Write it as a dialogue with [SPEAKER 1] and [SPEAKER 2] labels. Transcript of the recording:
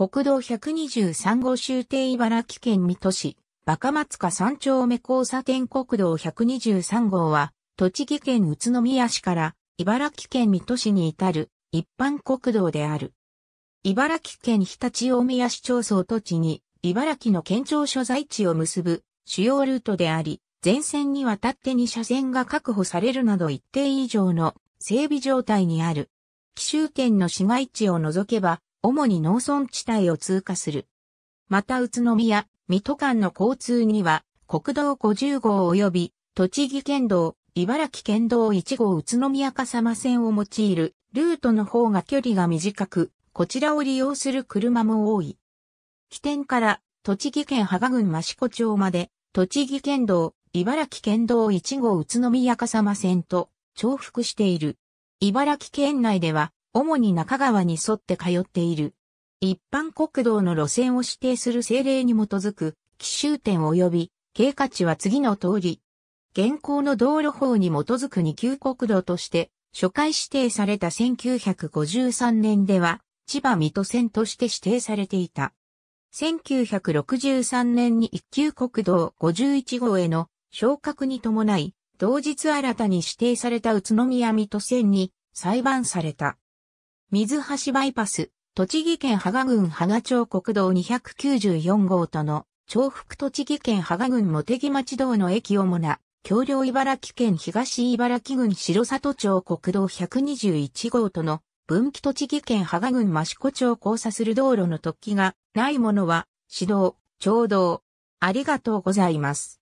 [SPEAKER 1] 国道123号終点茨城県水戸市、若松か山頂目交差点国道123号は、栃木県宇都宮市から茨城県水戸市に至る一般国道である。茨城県日立大宮市町村土地に茨城の県庁所在地を結ぶ主要ルートであり、全線にわたって2車線が確保されるなど一定以上の整備状態にある。奇襲圏の市街地を除けば、主に農村地帯を通過する。また宇都宮、水戸間の交通には、国道50号及び、栃木県道、茨城県道1号宇都宮笠間線を用いる、ルートの方が距離が短く、こちらを利用する車も多い。起点から、栃木県芳賀郡益子町まで、栃木県道、茨城県道1号宇都宮笠間線と重複している。茨城県内では、主に中川に沿って通っている。一般国道の路線を指定する政令に基づく、奇襲点及び、経過値は次の通り。現行の道路法に基づく二級国道として、初回指定された1953年では、千葉水戸線として指定されていた。1963年に一級国道51号への昇格に伴い、同日新たに指定された宇都宮水戸線に裁判された。水橋バイパス、栃木県芳賀郡芳賀町国道294号との、重複栃木県芳賀郡茂木町道の駅主な、橋梁茨城県東茨城郡城里町国道121号との、分岐栃木県芳賀郡益子町を交差する道路の突起がないものは、指導、聴導。ありがとうございます。